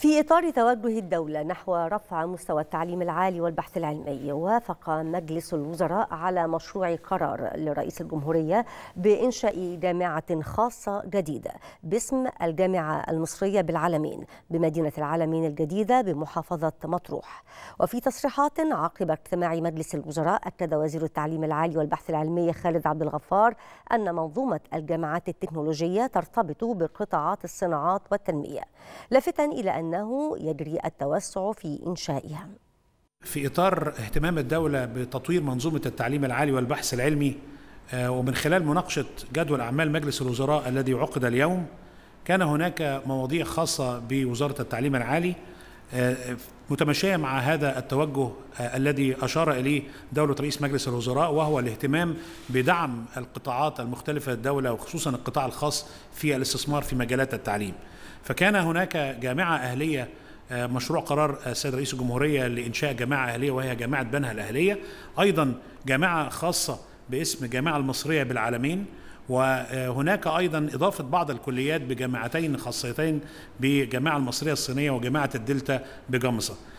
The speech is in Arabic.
في إطار توجه الدولة نحو رفع مستوى التعليم العالي والبحث العلمي وافق مجلس الوزراء على مشروع قرار لرئيس الجمهورية بإنشاء جامعة خاصة جديدة باسم الجامعة المصرية بالعالمين بمدينة العالمين الجديدة بمحافظة مطروح وفي تصريحات عقب اجتماع مجلس الوزراء أكد وزير التعليم العالي والبحث العلمي خالد عبد الغفار أن منظومة الجامعات التكنولوجية ترتبط بقطاعات الصناعات والتنمية لافتا إلى أن أنه يجري التوسع في إنشائها في إطار اهتمام الدولة بتطوير منظومة التعليم العالي والبحث العلمي آه، ومن خلال مناقشة جدول أعمال مجلس الوزراء الذي عقد اليوم كان هناك مواضيع خاصة بوزارة التعليم العالي متماشية مع هذا التوجه آه، الذي أشار إليه دولة رئيس مجلس الوزراء وهو الاهتمام بدعم القطاعات المختلفة الدولة وخصوصا القطاع الخاص في الاستثمار في مجالات التعليم فكان هناك جامعة أهلية آه، مشروع قرار آه، السيد رئيس الجمهورية لإنشاء جامعة أهلية وهي جامعة بنها الأهلية أيضا جامعة خاصة باسم الجامعة المصرية بالعالمين وهناك أيضا إضافة بعض الكليات بجامعتين خاصيتين بالجامعة المصرية الصينية وجامعة الدلتا بجمصة